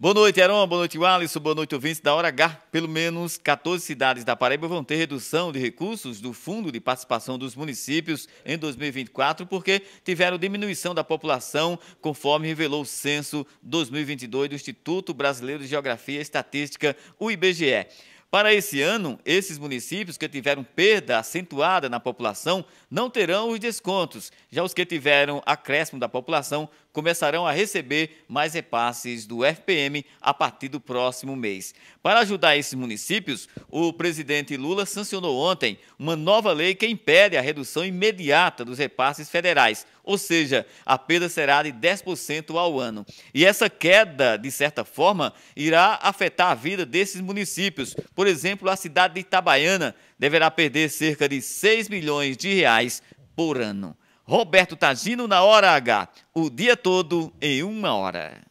Boa noite, Heron. Boa noite, Alisson. Boa noite, ouvintes da Hora H. Pelo menos 14 cidades da Paraíba vão ter redução de recursos do Fundo de Participação dos Municípios em 2024 porque tiveram diminuição da população, conforme revelou o Censo 2022 do Instituto Brasileiro de Geografia e Estatística, o IBGE. Para esse ano, esses municípios que tiveram perda acentuada na população não terão os descontos, já os que tiveram acréscimo da população começarão a receber mais repasses do FPM a partir do próximo mês. Para ajudar esses municípios, o presidente Lula sancionou ontem uma nova lei que impede a redução imediata dos repasses federais, ou seja, a perda será de 10% ao ano. E essa queda, de certa forma, irá afetar a vida desses municípios, por exemplo, a cidade de Itabaiana deverá perder cerca de 6 milhões de reais por ano. Roberto Tagino na Hora H, o dia todo em uma hora.